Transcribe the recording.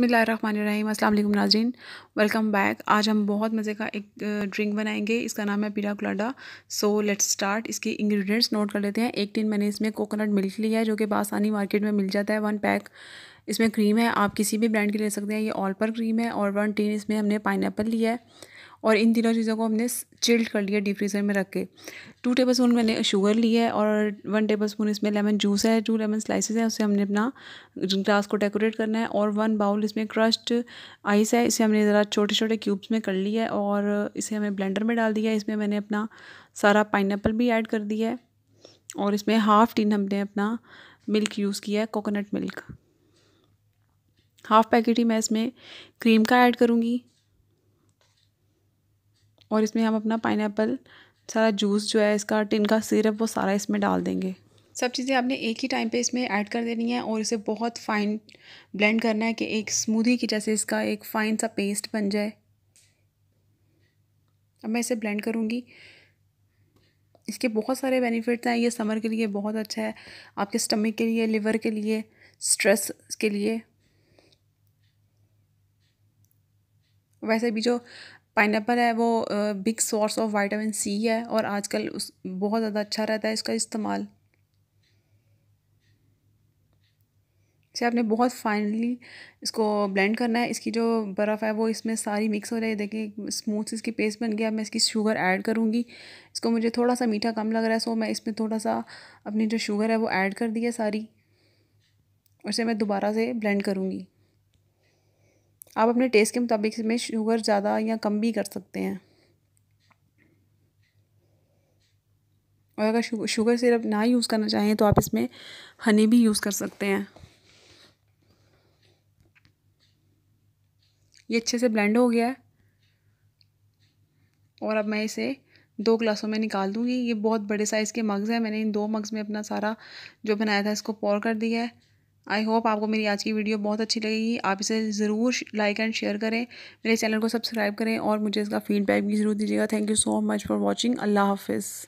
बसमीम नाजीन welcome back आज हम बहुत मज़े का एक ड्रिंक बनाएंगे इसका नाम है pina colada so let's start इसकी इंग्रेडिएंट्स नोट कर लेते हैं एक टीन मैंने इसमें कोकोनट मिल्क लिया है जो कि बासानी मार्केट में मिल जाता है वन पैक इसमें क्रीम है आप किसी भी ब्रांड की ले सकते हैं ये ऑल पर क्रीम है और वन टीन इसमें हमने पाइन लिया है और इन तीनों चीज़ों को हमने चिल्ड कर लिया डीप फ्रीज़र में रख के टू टेबल स्पून मैंने शुगर ली है और वन टेबल स्पून इसमें लेमन जूस है टू लेमन स्लाइसेस हैं उससे हमने अपना ग्लास को डेकोरेट करना है और वन बाउल इसमें क्रश्ड आइस है इसे हमने ज़रा छोटे छोटे क्यूब्स में कर लिया है और इसे हमें ब्लेंडर में डाल दिया है इसमें मैंने अपना सारा पाइन भी ऐड कर दिया है और इसमें हाफ़ टीन हमने अपना मिल्क यूज़ किया है कोकोनट मिल्क हाफ़ पैकेट ही मैं इसमें क्रीम का ऐड करूँगी और इसमें हम अपना पाइन सारा जूस जो है इसका टिन का सिरप वो सारा इसमें डाल देंगे सब चीज़ें आपने एक ही टाइम पे इसमें ऐड कर देनी है और इसे बहुत फाइन ब्लेंड करना है कि एक स्मूदी की जैसे इसका एक फ़ाइन सा पेस्ट बन जाए अब मैं इसे ब्लेंड करूँगी इसके बहुत सारे बेनिफिट्स हैं ये समर के लिए बहुत अच्छा है आपके स्टमक के लिए लिवर के लिए स्ट्रेस के लिए वैसे भी जो पाइन है वो big source of vitamin C है और आजकल उस बहुत ज़्यादा अच्छा रहता है इसका इस्तेमाल इसे आपने बहुत फाइनली इसको ब्लेंड करना है इसकी जो बर्फ़ है वो इसमें सारी मिक्स हो रही है देखिए स्मूथ इसकी पेस्ट बन गया मैं इसकी शुगर ऐड करूँगी इसको मुझे थोड़ा सा मीठा कम लग रहा है सो मैं इसमें थोड़ा सा अपनी जो शुगर है वो ऐड कर दी है सारी और इसे मैं दोबारा से ब्लेंड करूँगी आप अपने टेस्ट के मुताबिक इसमें शुगर ज़्यादा या कम भी कर सकते हैं और अगर शुगर सिरप ना यूज़ करना चाहें तो आप इसमें हनी भी यूज़ कर सकते हैं ये अच्छे से ब्लेंड हो गया है और अब मैं इसे दो ग्लासों में निकाल दूंगी ये बहुत बड़े साइज़ के मग्स हैं मैंने इन दो मग्स में अपना सारा जो बनाया था इसको पोर कर दिया है आई होप आपको मेरी आज की वीडियो बहुत अच्छी लगेगी आप इसे ज़रूर लाइक एंड शेयर करें मेरे चैनल को सब्सक्राइब करें और मुझे इसका फीडबैक भी ज़रूर दीजिएगा thank you so much for watching अल्लाह हाफिज़